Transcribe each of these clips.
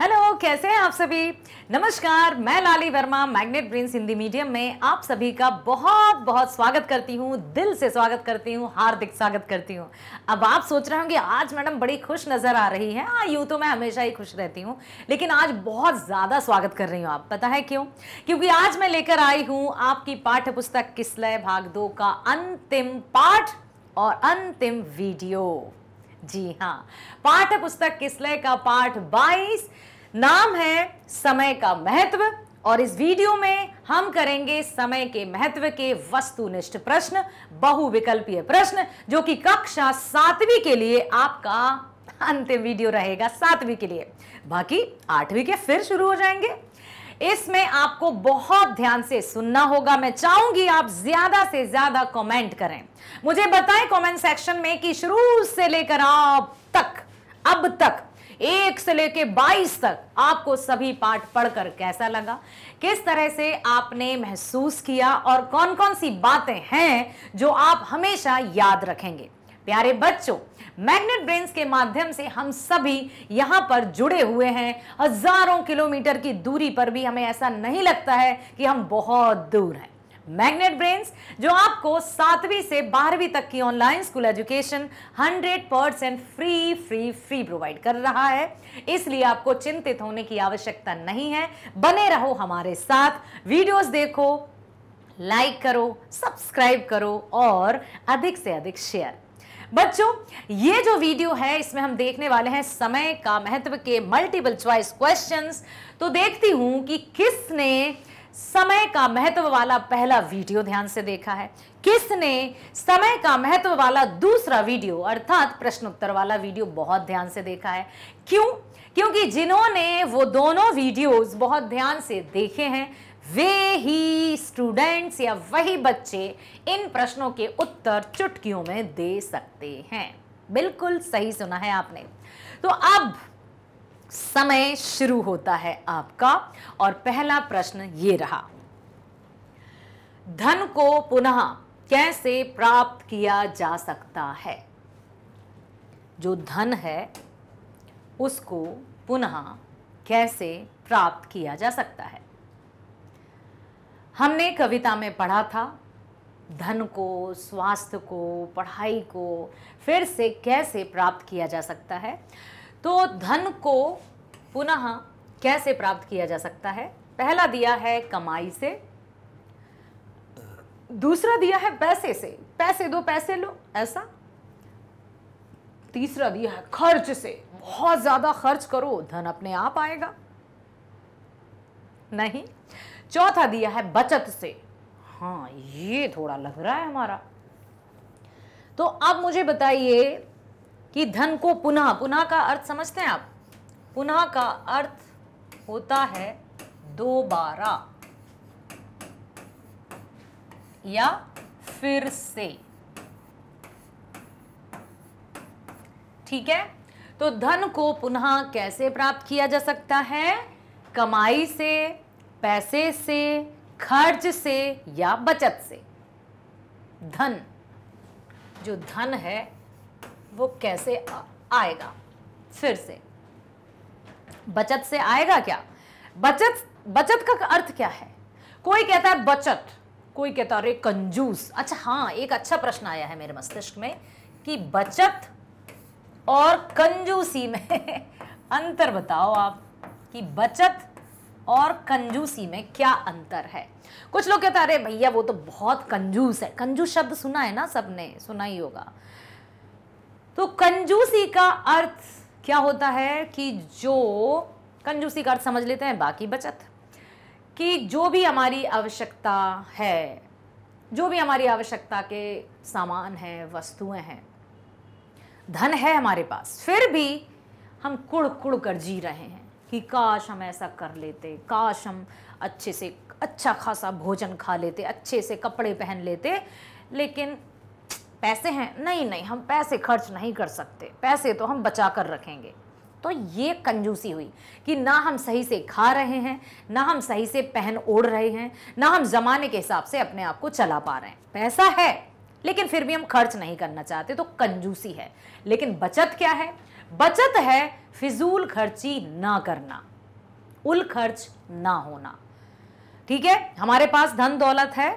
Hello कैसे हैं आप सभी नमस्कार मैं Lali Verma magnet brain Hindi medium में आप सभी का बहुत बहुत स्वागत करती हूँ दिल से स्वागत करती हूँ हार्दिक स्वागत करती हूँ अब आप सोच रहे होंगे आज मैडम बड़ी खुश नज़र आ रही है हाँ यूँ तो मैं हमेशा ही खुश रहती हूँ लेकिन आज बहुत ज़्यादा स्वागत कर रही हूँ आप पता है क्यों क्योंकि आज मैं लेकर आई हूँ आपकी पाठ्य पुस्तक किसलय भाग दो का अंतिम पाठ और अंतिम वीडियो जी हाँ पाठ्य पुस्तक किसलय का पाठ 22 नाम है समय का महत्व और इस वीडियो में हम करेंगे समय के महत्व के वस्तुनिष्ठ प्रश्न बहुविकल्पीय प्रश्न जो कि कक्षा सातवीं के लिए आपका अंतिम वीडियो रहेगा सातवीं के लिए बाकी आठवीं के फिर शुरू हो जाएंगे इसमें आपको बहुत ध्यान से सुनना होगा मैं चाहूंगी आप ज्यादा से ज्यादा कमेंट करें मुझे बताएं कमेंट सेक्शन में कि शुरू से लेकर आप तक अब तक एक से लेकर बाईस तक आपको सभी पाठ पढ़कर कैसा लगा किस तरह से आपने महसूस किया और कौन कौन सी बातें हैं जो आप हमेशा याद रखेंगे प्यारे बच्चों मैग्नेट ब्रेन्स के माध्यम से हम सभी यहाँ पर जुड़े हुए हैं हजारों किलोमीटर की दूरी पर भी हमें ऐसा नहीं लगता है कि हम बहुत दूर हैं मैग्नेट ब्रेन्स जो आपको सातवीं से बारहवीं तक की online school education 100 percent free free free provide कर रहा है इसलिए आपको चिंतित होने की आवश्यकता नहीं है बने रहो हमारे साथ वीडियोस देखो लाइक करो सब्सक्राइब करो और अधिक से अधिक शेयर बच्चों ये जो वीडियो है इसमें हम देखने वाले हैं समय का महत्व के मल्टीपल चॉइस क्वेश्चंस तो देखती हूं कि किसने समय का महत्व वाला पहला वीडियो ध्यान से देखा है किसने समय का महत्व वाला दूसरा वीडियो अर्थात प्रश्नोत्तर वाला वीडियो बहुत ध्यान से देखा है क्यों क्योंकि जिन्होंने वो दोनों वीडियोस बहुत ध्यान से देखे हैं वे ही स्टूडेंट्स या वही बच्चे इन प्रश्नों के उत्तर चुटकियों में दे सकते हैं बिल्कुल सही सुना है आपने तो अब समय शुरू होता है आपका और पहला प्रश्न ये रहा धन को पुनः कैसे प्राप्त किया जा सकता है जो धन है उसको पुनः कैसे प्राप्त किया जा सकता है हमने कविता में पढ़ा था धन को स्वास्थ्य को पढ़ाई को फिर से कैसे प्राप्त किया जा सकता है तो धन को पुनः कैसे प्राप्त किया जा सकता है पहला दिया है कमाई से दूसरा दिया है पैसे से पैसे दो पैसे लो ऐसा तीसरा दिया है खर्च से बहुत ज़्यादा खर्च करो धन अपने आप आएगा नहीं चौथा दिया है बचत से हाँ ये थोड़ा लग रहा है हमारा तो अब मुझे बताइए कि धन को पुनः पुनः का अर्थ समझते हैं आप पुनः का अर्थ होता है दोबारा या फिर से ठीक है तो धन को पुनः कैसे प्राप्त किया जा सकता है कमाई से पैसे से खर्च से या बचत से धन जो धन है वो कैसे आ, आएगा फिर से बचत से आएगा क्या बचत बचत का अर्थ क्या है कोई कहता है बचत कोई कहता है अरे कंजूस अच्छा हाँ एक अच्छा प्रश्न आया है मेरे मस्तिष्क में कि बचत और कंजूसी में अंतर बताओ आप कि बचत और कंजूसी में क्या अंतर है कुछ लोग कहते हैं अरे भैया वो तो बहुत कंजूस है कंजूस शब्द सुना है ना सबने सुना ही होगा तो कंजूसी का अर्थ क्या होता है कि जो कंजूसी का अर्थ समझ लेते हैं बाकी बचत कि जो भी हमारी आवश्यकता है जो भी हमारी आवश्यकता के सामान हैं वस्तुएं हैं धन है हमारे पास फिर भी हम कुड़ कुड़ कर जी रहे हैं कि काश हम ऐसा कर लेते काश हम अच्छे से अच्छा खासा भोजन खा लेते अच्छे से कपड़े पहन लेते लेकिन पैसे हैं नहीं नहीं हम पैसे खर्च नहीं कर सकते पैसे तो हम बचा कर रखेंगे तो ये कंजूसी हुई कि ना हम सही से खा रहे हैं ना हम सही से पहन ओढ़ रहे हैं ना हम ज़माने के हिसाब से अपने आप को चला पा रहे हैं पैसा है लेकिन फिर भी हम खर्च नहीं करना चाहते तो कंजूसी है लेकिन बचत क्या है बचत है फिजूल खर्ची ना करना उल खर्च ना होना ठीक है हमारे पास धन दौलत है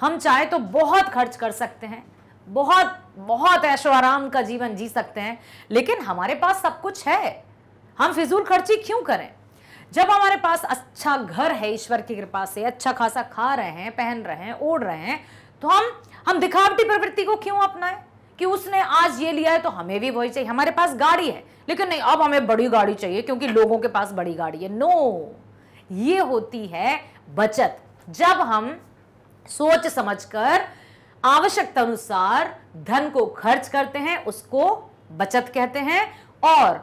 हम चाहे तो बहुत खर्च कर सकते हैं बहुत बहुत ऐशो आराम का जीवन जी सकते हैं लेकिन हमारे पास सब कुछ है हम फिजूल खर्ची क्यों करें जब हमारे पास अच्छा घर है ईश्वर की कृपा से अच्छा खासा खा रहे हैं पहन रहे हैं ओढ़ रहे हैं तो हम हम दिखावटी प्रवृत्ति को क्यों अपनाएं कि उसने आज ये लिया है तो हमें भी वही चाहिए हमारे पास गाड़ी है लेकिन नहीं अब हमें बड़ी गाड़ी चाहिए क्योंकि लोगों के पास बड़ी गाड़ी है नो ये होती है बचत जब हम सोच समझकर आवश्यकता अनुसार धन को खर्च करते हैं उसको बचत कहते हैं और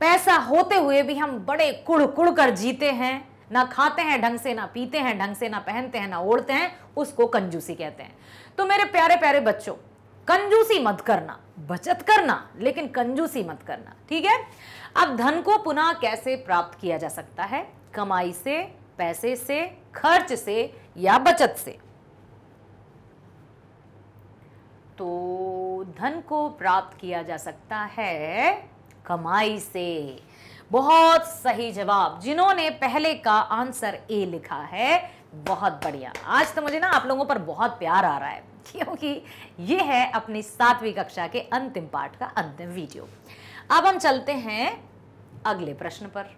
पैसा होते हुए भी हम बड़े कुड़ कुड़ कर जीते हैं ना खाते हैं ढंग से ना पीते हैं ढंग से ना पहनते हैं ना ओढ़ते हैं उसको कंजूसी कहते हैं तो मेरे प्यारे प्यारे बच्चों कंजूसी मत करना बचत करना लेकिन कंजूसी मत करना ठीक है अब धन को पुनः कैसे प्राप्त किया जा सकता है कमाई से पैसे से खर्च से या बचत से तो धन को प्राप्त किया जा सकता है कमाई से बहुत सही जवाब जिन्होंने पहले का आंसर ए लिखा है बहुत बढ़िया आज तो मुझे ना आप लोगों पर बहुत प्यार आ रहा है क्योंकि ये है अपनी सातवीं कक्षा के अंतिम पाठ का अंतिम वीडियो अब हम चलते हैं अगले प्रश्न पर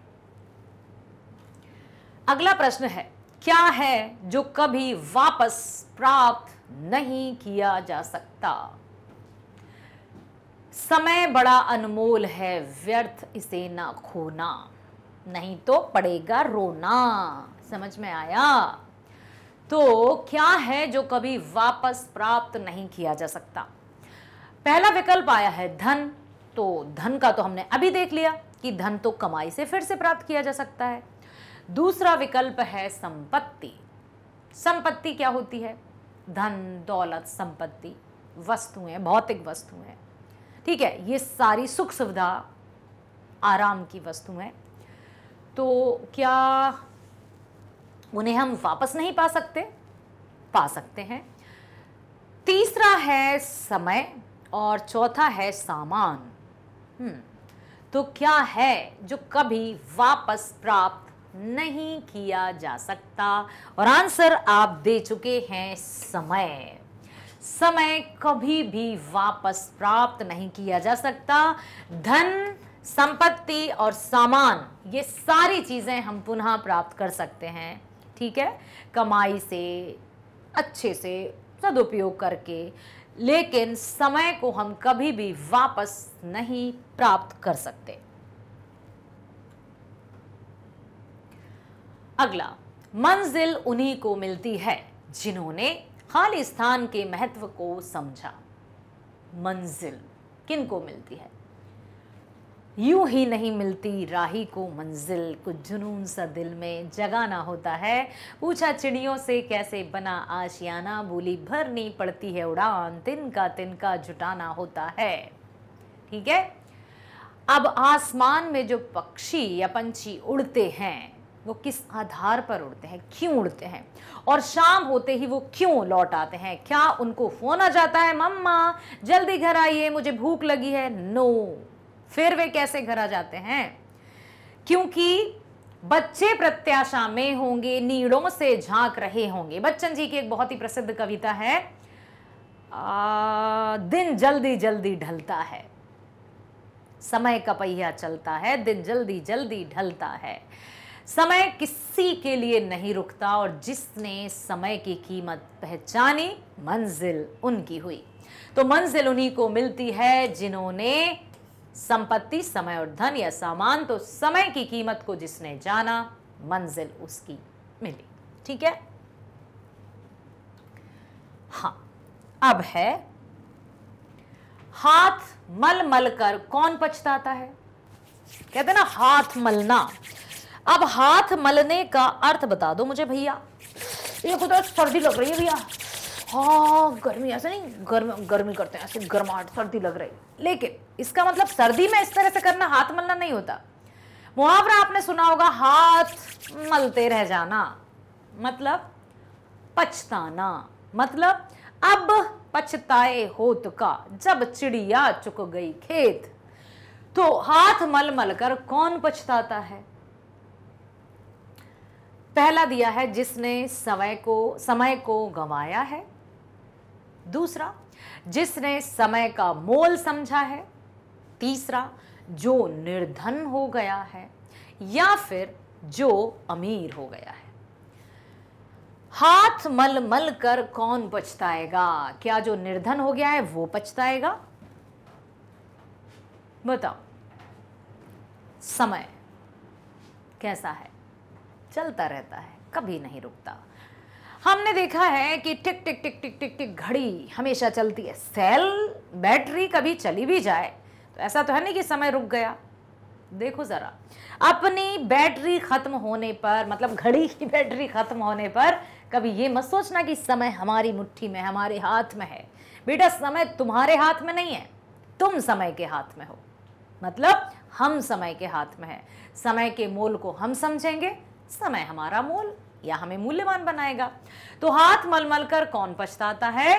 अगला प्रश्न है क्या है जो कभी वापस प्राप्त नहीं किया जा सकता समय बड़ा अनमोल है व्यर्थ इसे ना खोना नहीं तो पड़ेगा रोना समझ में आया तो क्या है जो कभी वापस प्राप्त नहीं किया जा सकता पहला विकल्प आया है धन तो धन का तो हमने अभी देख लिया कि धन तो कमाई से फिर से प्राप्त किया जा सकता है दूसरा विकल्प है संपत्ति संपत्ति क्या होती है धन दौलत संपत्ति वस्तुएं भौतिक वस्तुएं ठीक है ये सारी सुख सुविधा आराम की वस्तुएं तो क्या उन्हें हम वापस नहीं पा सकते पा सकते हैं तीसरा है समय और चौथा है सामान हम्म, तो क्या है जो कभी वापस प्राप्त नहीं किया जा सकता और आंसर आप दे चुके हैं समय समय कभी भी वापस प्राप्त नहीं किया जा सकता धन संपत्ति और सामान ये सारी चीज़ें हम पुनः प्राप्त कर सकते हैं ठीक है कमाई से अच्छे से सदुपयोग करके लेकिन समय को हम कभी भी वापस नहीं प्राप्त कर सकते अगला मंजिल उन्हीं को मिलती है जिन्होंने स्थान के महत्व को समझा मंजिल किनको मिलती है यूं ही नहीं मिलती राही को मंजिल कुछ जुनून सा दिल में जगाना होता है पूछा चिड़ियों से कैसे बना आशियाना बोली भरनी पड़ती है उड़ान तिनका तिनका जुटाना होता है ठीक है अब आसमान में जो पक्षी या पंछी उड़ते हैं वो किस आधार पर उड़ते हैं क्यों उड़ते हैं और शाम होते ही वो क्यों लौट आते हैं क्या उनको फोन आ जाता है मम्मा जल्दी घर आइए मुझे भूख लगी है नो no. फिर वे कैसे घर आ जाते हैं क्योंकि बच्चे प्रत्याशा में होंगे नीड़ों से झांक रहे होंगे बच्चन जी की एक बहुत ही प्रसिद्ध कविता है आ, दिन जल्दी जल्दी ढलता है समय का पहिया चलता है दिन जल्दी जल्दी ढलता है समय किसी के लिए नहीं रुकता और जिसने समय की कीमत पहचानी मंजिल उनकी हुई तो मंजिल उन्हीं को मिलती है जिन्होंने संपत्ति समय और धन या सामान तो समय की कीमत को जिसने जाना मंजिल उसकी मिली ठीक है हाँ अब है हाथ मल मल कर कौन पछताता है कहते ना हाथ मलना अब हाथ मलने का अर्थ बता दो मुझे भैया ये कुछ तो सर्दी लग रही है भैया हाँ गर्मी ऐसा नहीं गर्म गर्मी करते हैं ऐसे गर्माहट सर्दी लग रही लेकिन इसका मतलब सर्दी में इस तरह से करना हाथ मलना नहीं होता मुहावरा आपने सुना होगा हाथ मलते रह जाना मतलब पछताना मतलब अब पछताए हो तुका जब चिड़िया चुक गई खेत तो हाथ मल मल कर कौन पछताता है पहला दिया है जिसने समय को समय को गंवाया है दूसरा जिसने समय का मोल समझा है तीसरा जो निर्धन हो गया है या फिर जो अमीर हो गया है हाथ मल मल कर कौन पछताएगा क्या जो निर्धन हो गया है वो पछताएगा बताओ समय कैसा है चलता रहता है कभी नहीं रुकता हमने देखा है कि टिक टिक टिक टिक टिक टिक घड़ी हमेशा चलती है सेल बैटरी कभी चली भी जाए तो ऐसा तो है नहीं कि समय रुक गया देखो ज़रा अपनी बैटरी ख़त्म होने पर मतलब घड़ी की बैटरी ख़त्म होने पर कभी ये मत सोचना कि समय हमारी मुट्ठी में हमारे हाथ में है बेटा समय तुम्हारे हाथ में नहीं है तुम समय के हाथ में हो मतलब हम समय के हाथ में है समय के मोल को हम समझेंगे समय हमारा मोल या हमें मूल्यवान बनाएगा तो हाथ मलमल कर कौन पछताता है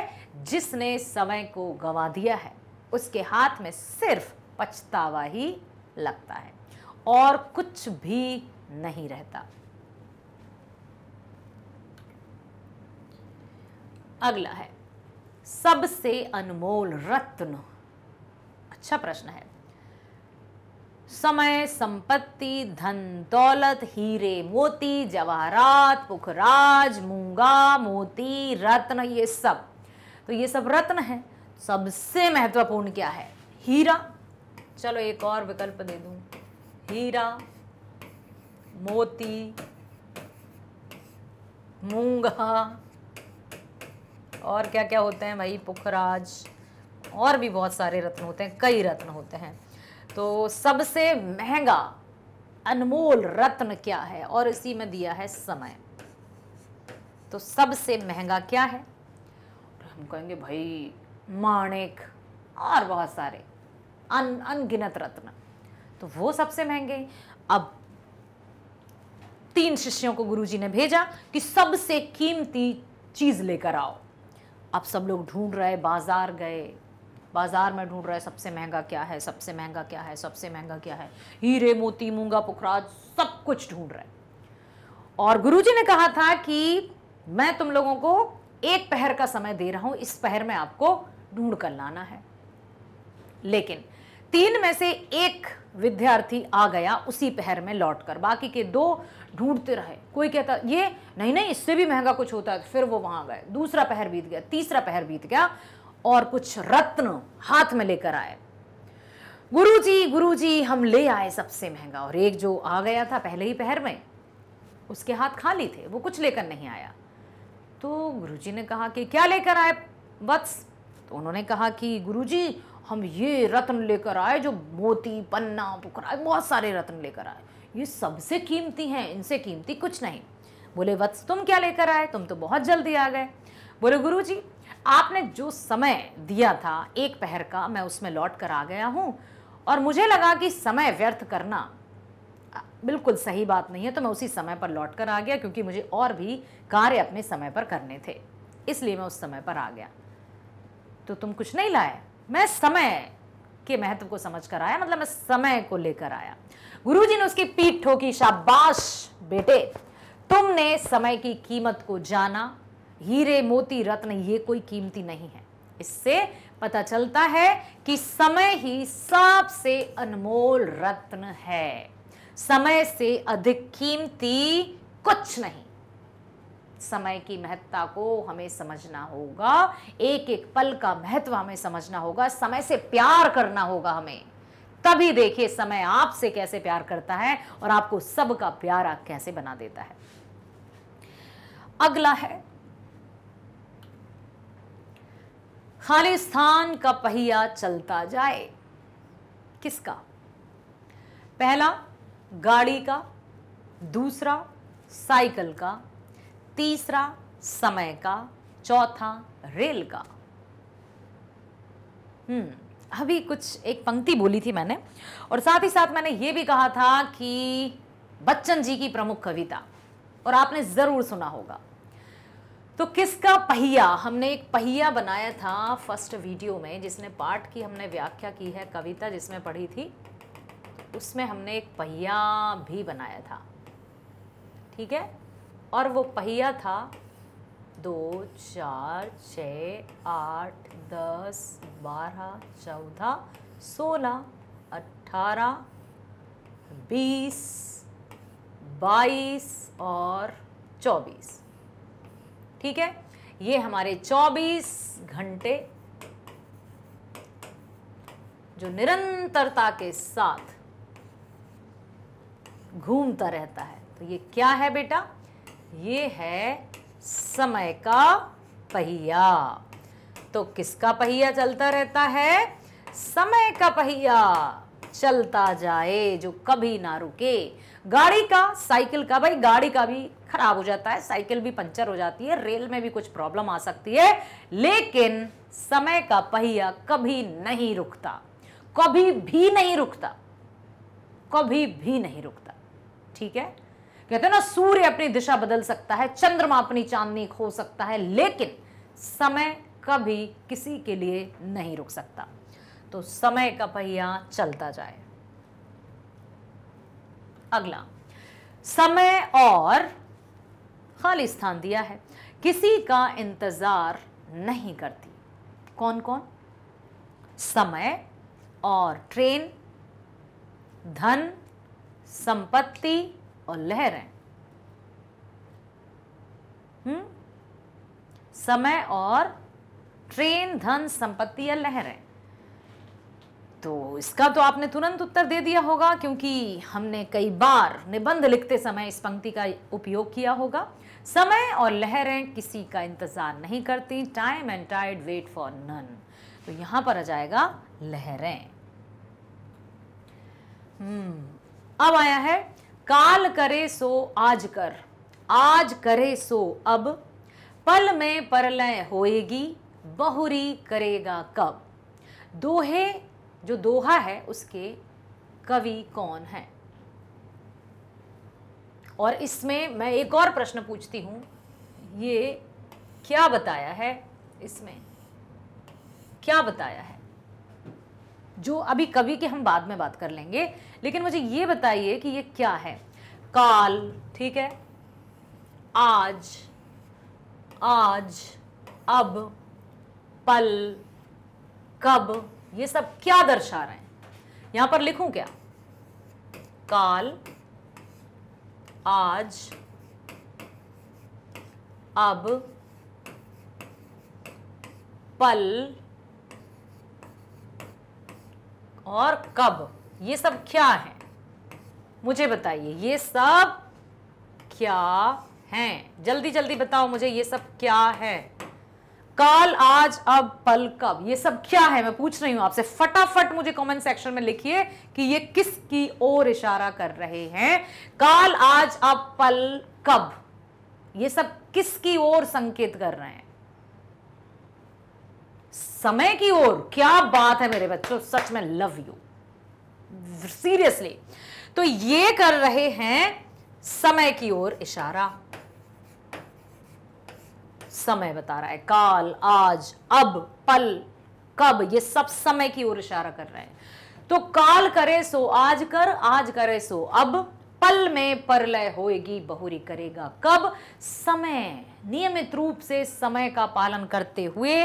जिसने समय को गंवा दिया है उसके हाथ में सिर्फ पछतावा ही लगता है और कुछ भी नहीं रहता अगला है सबसे अनमोल रत्न अच्छा प्रश्न है समय संपत्ति धन दौलत हीरे मोती जवाहरात पुखराज मूंगा मोती रत्न ये सब तो ये सब रत्न है सबसे महत्वपूर्ण क्या है हीरा चलो एक और विकल्प दे दूं हीरा मोती मूंगा और क्या क्या होते हैं भाई पुखराज और भी बहुत सारे रत्न होते हैं कई रत्न होते हैं तो सबसे महंगा अनमोल रत्न क्या है और इसी में दिया है समय तो सबसे महंगा क्या है हम कहेंगे भाई माणिक और बहुत सारे अन अनगिनत रत्न तो वो सबसे महंगे अब तीन शिष्यों को गुरुजी ने भेजा कि सबसे कीमती चीज़ लेकर आओ अब सब लोग ढूंढ रहे बाजार गए बाज़ार में ढूंढ रहा है सबसे महंगा क्या है सबसे महंगा क्या है सबसे महंगा क्या है हीरे मोती मूंगा पुखराज सब कुछ ढूंढ रहा है और गुरुजी ने कहा था कि मैं तुम लोगों को एक पहर का समय दे रहा हूं इस पहर में आपको ढूंढ कर लाना है लेकिन तीन में से एक विद्यार्थी आ गया उसी पहर में लौट कर बाकी के दो ढूंढते रहे कोई कहता ये नहीं नहीं इससे भी महंगा कुछ होता है फिर वो वहां गए दूसरा पहर बीत गया तीसरा पहर बीत गया और कुछ रत्न हाथ में लेकर आए गुरु जी गुरु जी हम ले आए सबसे महंगा और एक जो आ गया था पहले ही पहर में उसके हाथ खाली थे वो कुछ लेकर नहीं आया तो गुरुजी ने कहा कि क्या लेकर आए वत्स तो उन्होंने कहा कि गुरुजी हम ये रत्न लेकर आए जो मोती पन्ना पुकरा बहुत सारे रत्न लेकर आए ये सबसे कीमती हैं इनसे कीमती कुछ नहीं बोले वत्स तुम क्या लेकर आए तुम तो बहुत जल्दी आ गए बोले गुरु जी आपने जो समय दिया था एक पहर का मैं उसमें लौट कर आ गया हूँ और मुझे लगा कि समय व्यर्थ करना बिल्कुल सही बात नहीं है तो मैं उसी समय पर लौट कर आ गया क्योंकि मुझे और भी कार्य अपने समय पर करने थे इसलिए मैं उस समय पर आ गया तो तुम कुछ नहीं लाए मैं समय के महत्व को समझ कर आया मतलब मैं समय को लेकर आया गुरु ने उसकी पीठ ठोकी शाबाश बेटे तुमने समय की कीमत को जाना हीरे मोती रत्न ये कोई कीमती नहीं है इससे पता चलता है कि समय ही सबसे अनमोल रत्न है समय से अधिक कीमती कुछ नहीं समय की महत्ता को हमें समझना होगा एक एक पल का महत्व हमें समझना होगा समय से प्यार करना होगा हमें तभी देखिए समय आपसे कैसे प्यार करता है और आपको सबका प्यारा कैसे बना देता है अगला है खालिस्तान का पहिया चलता जाए किसका पहला गाड़ी का दूसरा साइकिल का तीसरा समय का चौथा रेल का हम्म अभी कुछ एक पंक्ति बोली थी मैंने और साथ ही साथ मैंने ये भी कहा था कि बच्चन जी की प्रमुख कविता और आपने ज़रूर सुना होगा तो किसका पहिया हमने एक पहिया बनाया था फर्स्ट वीडियो में जिसने पाठ की हमने व्याख्या की है कविता जिसमें पढ़ी थी उसमें हमने एक पहिया भी बनाया था ठीक है और वो पहिया था दो चार छ आठ दस बारह चौदह सोलह अट्ठारह बीस बाईस और चौबीस ठीक है ये हमारे 24 घंटे जो निरंतरता के साथ घूमता रहता है तो ये क्या है बेटा ये है समय का पहिया तो किसका पहिया चलता रहता है समय का पहिया चलता जाए जो कभी ना रुके गाड़ी का साइकिल का भाई गाड़ी का भी खराब हो जाता है साइकिल भी पंचर हो जाती है रेल में भी कुछ प्रॉब्लम आ सकती है लेकिन समय का पहिया कभी नहीं रुकता कभी भी नहीं रुकता कभी भी नहीं रुकता ठीक है कहते हैं ना सूर्य अपनी दिशा बदल सकता है चंद्रमा अपनी चांदनी खो सकता है लेकिन समय कभी किसी के लिए नहीं रुक सकता तो समय का पहिया चलता जाए अगला समय और खाली स्थान दिया है किसी का इंतज़ार नहीं करती कौन कौन समय और ट्रेन धन संपत्ति और लहरें हम्म समय और ट्रेन धन संपत्ति या लहरें तो इसका तो आपने तुरंत उत्तर दे दिया होगा क्योंकि हमने कई बार निबंध लिखते समय इस पंक्ति का उपयोग किया होगा समय और लहरें किसी का इंतज़ार नहीं करती time and tide wait for none तो यहां पर आ जाएगा लहरें हम्म, अब आया है काल करे सो आज कर आज करे सो अब पल में परलय होएगी बहुरी करेगा कब दोहे जो दोहा है उसके कवि कौन है और इसमें मैं एक और प्रश्न पूछती हूँ ये क्या बताया है इसमें क्या बताया है जो अभी कवि के हम बाद में बात कर लेंगे लेकिन मुझे ये बताइए कि ये क्या है काल ठीक है आज आज अब पल कब ये सब क्या दर्शा रहे हैं यहां पर लिखूं क्या काल आज अब पल और कब ये सब क्या है मुझे बताइए ये सब क्या है जल्दी जल्दी बताओ मुझे ये सब क्या है काल आज अब पल कब ये सब क्या है मैं पूछ रही हूं आपसे फटाफट मुझे कमेंट सेक्शन में लिखिए कि ये किस की ओर इशारा कर रहे हैं काल आज अब पल कब ये सब किस की ओर संकेत कर रहे हैं समय की ओर क्या बात है मेरे बच्चों सच में लव यू सीरियसली तो ये कर रहे हैं समय की ओर इशारा समय बता रहा है काल आज अब पल कब ये सब समय की ओर इशारा कर रहे हैं तो काल करे सो आज कर आज करे सो अब पल में परलय होएगी बहुरी करेगा कब समय नियमित रूप से समय का पालन करते हुए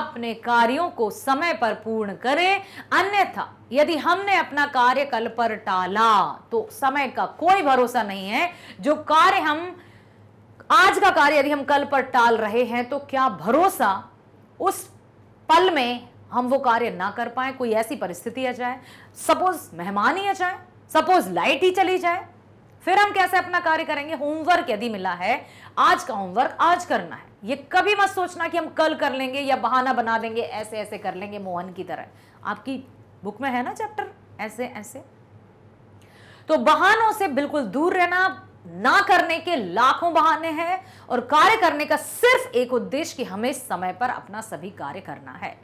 अपने कार्यों को समय पर पूर्ण करें अन्यथा यदि हमने अपना कार्य कल पर टाला तो समय का कोई भरोसा नहीं है जो कार्य हम आज का कार्य यदि हम कल पर टाल रहे हैं तो क्या भरोसा उस पल में हम वो कार्य ना कर पाए कोई ऐसी परिस्थिति आ जाए सपोज मेहमान ही आ जाए सपोज लाइट ही चली जाए फिर हम कैसे अपना कार्य करेंगे होमवर्क यदि मिला है आज का होमवर्क आज करना है ये कभी मत सोचना कि हम कल कर लेंगे या बहाना बना देंगे ऐसे ऐसे कर लेंगे मोहन की तरह आपकी बुक में है ना चैप्टर ऐसे ऐसे तो बहानों से बिल्कुल दूर रहना ना करने के लाखों बहाने हैं और कार्य करने का सिर्फ एक उद्देश्य कि हमें समय पर अपना सभी कार्य करना है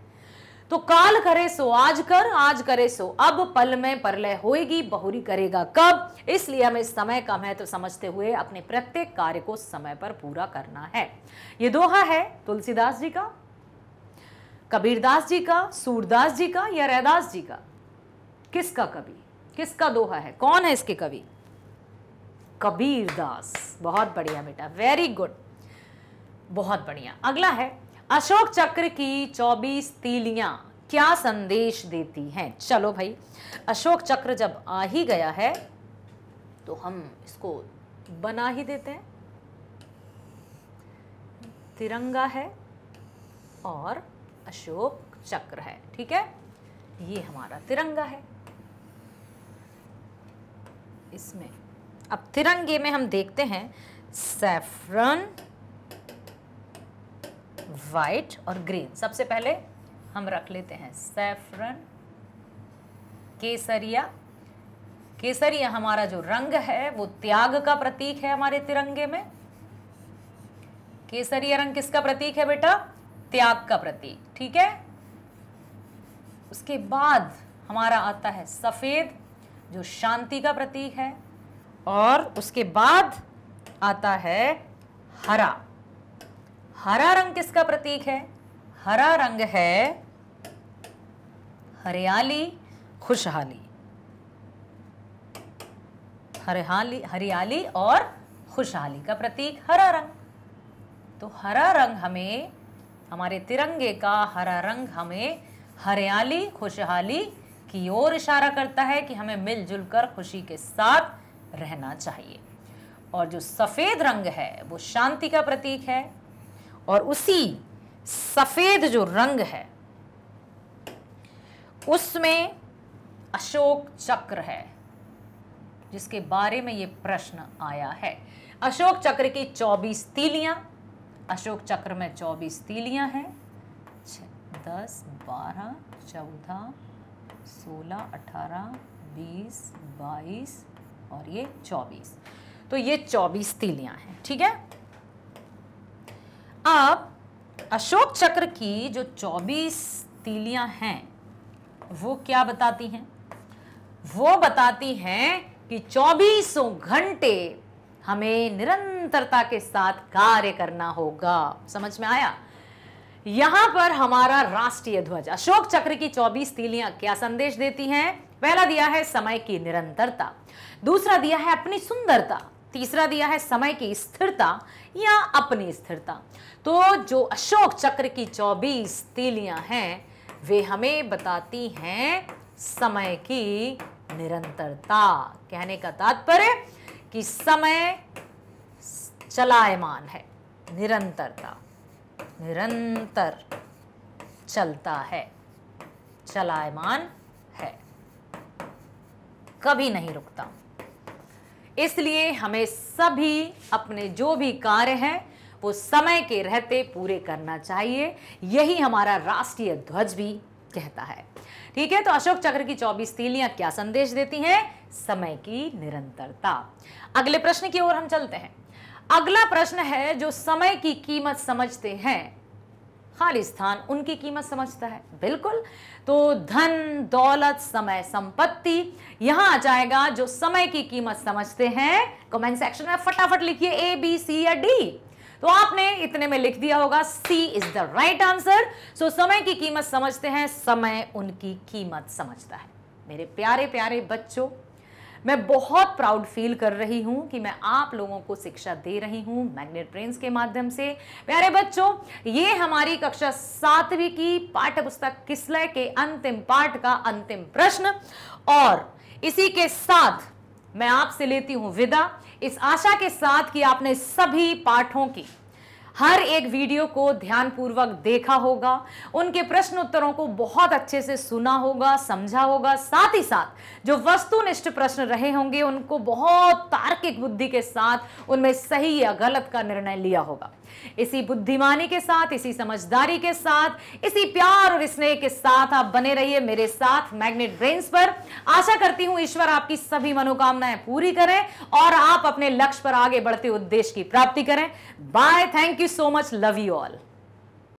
तो काल करे सो आज कर आज करे सो अब पल में परलय होएगी बहुरी करेगा कब इसलिए हमें समय कम है तो समझते हुए अपने प्रत्येक कार्य को समय पर पूरा करना है ये दोहा है तुलसीदास जी का कबीरदास जी का सूरदास जी का या रैदास जी का किसका कवि किसका दोहा है कौन है इसके कवि कबीर दास बहुत बढ़िया बेटा वेरी गुड बहुत बढ़िया अगला है अशोक चक्र की चौबीस तीलियां क्या संदेश देती हैं चलो भाई अशोक चक्र जब आ ही गया है तो हम इसको बना ही देते हैं तिरंगा है और अशोक चक्र है ठीक है ये हमारा तिरंगा है इसमें अब तिरंगे में हम देखते हैं सेफ्रन वाइट और ग्रीन सबसे पहले हम रख लेते हैं सेफ्रन केसरिया केसरिया हमारा जो रंग है वो त्याग का प्रतीक है हमारे तिरंगे में केसरिया रंग किसका प्रतीक है बेटा त्याग का प्रतीक ठीक है उसके बाद हमारा आता है सफ़ेद जो शांति का प्रतीक है और उसके बाद आता है हरा हरा रंग किसका प्रतीक है हरा रंग है हरियाली खुशहाली हरियाली हरियाली और खुशहाली का प्रतीक हरा रंग तो हरा रंग हमें हमारे तिरंगे का हरा रंग हमें हरियाली खुशहाली की ओर इशारा करता है कि हमें मिलजुल कर खुशी के साथ रहना चाहिए और जो सफ़ेद रंग है वो शांति का प्रतीक है और उसी सफ़ेद जो रंग है उसमें अशोक चक्र है जिसके बारे में ये प्रश्न आया है अशोक चक्र की 24 तीलियां अशोक चक्र में 24 तीलियां हैं दस बारह चौदह सोलह अठारह बीस बाईस और ये चौबीस तो ये चौबीस तीलियां हैं ठीक है अब अशोक चक्र की जो चौबीस तीलियां हैं वो क्या बताती हैं वो बताती हैं कि चौबीसों घंटे हमें निरंतरता के साथ कार्य करना होगा समझ में आया यहां पर हमारा राष्ट्रीय ध्वज अशोक चक्र की 24 तीलियां क्या संदेश देती हैं पहला दिया है समय की निरंतरता दूसरा दिया है अपनी सुंदरता तीसरा दिया है समय की स्थिरता या अपनी स्थिरता तो जो अशोक चक्र की 24 तीलियां हैं वे हमें बताती हैं समय की निरंतरता कहने का तात्पर्य कि समय चलायमान है निरंतरता निरंतर चलता है चलायमान कभी नहीं रुकता इसलिए हमें सभी अपने जो भी कार्य हैं वो समय के रहते पूरे करना चाहिए यही हमारा राष्ट्रीय ध्वज भी कहता है ठीक है तो अशोक चक्र की 24 तीलियां क्या संदेश देती हैं समय की निरंतरता अगले प्रश्न की ओर हम चलते हैं अगला प्रश्न है जो समय की कीमत समझते हैं खालिस्तान उनकी कीमत समझता है बिल्कुल तो धन दौलत समय संपत्ति यहां आ जाएगा जो समय की कीमत समझते हैं कमेंट सेक्शन में फटाफट लिखिए ए बी सी या डी तो आपने इतने में लिख दिया होगा C is the right answer so समय की कीमत समझते हैं समय उनकी कीमत समझता है मेरे प्यारे प्यारे बच्चों मैं बहुत प्राउड फील कर रही हूं कि मैं आप लोगों को शिक्षा दे रही हूं मैग्नेट ब्रेन्स के माध्यम से प्यारे बच्चों ये हमारी कक्षा सातवीं की पाठ्य पुस्तक किसलय के अंतिम पाठ का अंतिम प्रश्न और इसी के साथ मैं आपसे लेती हूं विदा इस आशा के साथ कि आपने सभी पाठों की हर एक वीडियो को ध्यानपूर्वक देखा होगा उनके प्रश्न उत्तरों को बहुत अच्छे से सुना होगा समझा होगा साथ ही साथ जो वस्तुनिष्ठ प्रश्न रहे होंगे उनको बहुत तार्किक बुद्धि के साथ उनमें सही या गलत का निर्णय लिया होगा इसी बुद्धिमानी के साथ इसी समझदारी के साथ इसी प्यार और स्नेह के साथ आप बने रहिए मेरे साथ मैग्नेट ब्रेन्स पर आशा करती हूं ईश्वर आपकी सभी मनोकामनाएं पूरी करें और आप अपने लक्ष्य पर आगे बढ़ते उद्देश्य की प्राप्ति करें bye thank you so much love you all